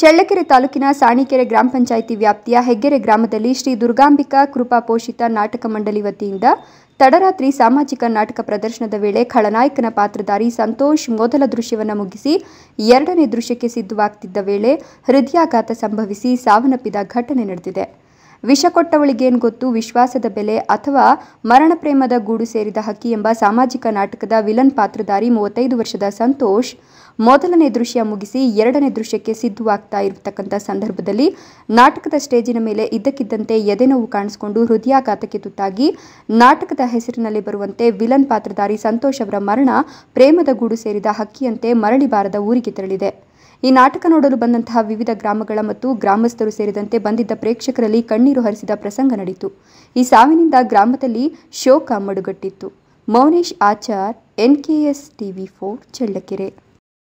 ಚಳ್ಳಕೆರೆ ತಾಲೂಕಿನ ಸಾಣಿಕೆರೆ ಗ್ರಾಮ ಪಂಚಾಯಿತಿ ವ್ಯಾಪ್ತಿಯ ಹೆಗ್ಗೆರೆ ಗ್ರಾಮದಲ್ಲಿ ಶ್ರೀ ದುರ್ಗಾಂಬಿಕಾ ಕೃಪಾ ಪೋಷಿತ ನಾಟಕ ಮಂಡಳಿ ವತಿಯಿಂದ ತಡರಾತ್ರಿ ಸಾಮಾಜಿಕ ನಾಟಕ ಪ್ರದರ್ಶನದ ವೇಳೆ ಖಳನಾಯಕನ ಪಾತ್ರಧಾರಿ ಸಂತೋಷ್ ಮೊದಲ ದೃಶ್ಯವನ್ನು ಮುಗಿಸಿ ಎರಡನೇ ದೃಶ್ಯಕ್ಕೆ ಸಿದ್ಧವಾಗ್ತಿದ್ದ ವೇಳೆ ಹೃದಯಾಘಾತ ಸಂಭವಿಸಿ ಸಾವನ್ನಪ್ಪಿದ ಘಟನೆ ನಡೆದಿದೆ ವಿಷ ಕೊಟ್ಟವಳಿಗೇನು ಗೊತ್ತು ವಿಶ್ವಾಸದ ಬೆಲೆ ಅಥವಾ ಮರಣ ಪ್ರೇಮದ ಗೂಡು ಸೇರಿದ ಹಕ್ಕಿ ಎಂಬ ಸಾಮಾಜಿಕ ನಾಟಕದ ವಿಲನ್ ಪಾತ್ರಧಾರಿ ಮೂವತ್ತೈದು ವರ್ಷದ ಸಂತೋಷ್ ಮೊದಲನೇ ದೃಶ್ಯ ಮುಗಿಸಿ ಎರಡನೇ ದೃಶ್ಯಕ್ಕೆ ಸಿದ್ಧವಾಗ್ತಾ ಇರತಕ್ಕಂಥ ಸಂದರ್ಭದಲ್ಲಿ ನಾಟಕದ ಸ್ಟೇಜಿನ ಮೇಲೆ ಇದ್ದಕ್ಕಿದ್ದಂತೆ ಎದೆನೋವು ಕಾಣಿಸಿಕೊಂಡು ಹೃದಯಾಘಾತಕ್ಕೆ ತುತ್ತಾಗಿ ನಾಟಕದ ಹೆಸರಿನಲ್ಲಿ ಬರುವಂತೆ ವಿಲನ್ ಪಾತ್ರಧಾರಿ ಸಂತೋಷ್ ಅವರ ಮರಣ ಪ್ರೇಮದ ಗೂಡು ಸೇರಿದ ಹಕ್ಕಿಯಂತೆ ಮರಳಿ ಬಾರದ ಊರಿಗೆ ತೆರಳಿದೆ ಈ ನಾಟಕ ನೋಡಲು ಬಂದಂತಹ ವಿವಿಧ ಗ್ರಾಮಗಳ ಮತ್ತು ಗ್ರಾಮಸ್ಥರು ಸೇರಿದಂತೆ ಬಂದಿದ್ದ ಪ್ರೇಕ್ಷಕರಲ್ಲಿ ಕಣ್ಣೀರು ಹರಿಸಿದ ಪ್ರಸಂಗ ನಡೆಯಿತು ಈ ಸಾವಿನಿಂದ ಗ್ರಾಮದಲ್ಲಿ ಶೋಕ ಮಡುಗಟ್ಟಿತ್ತು Mounesh Achar NKS TV four Challakere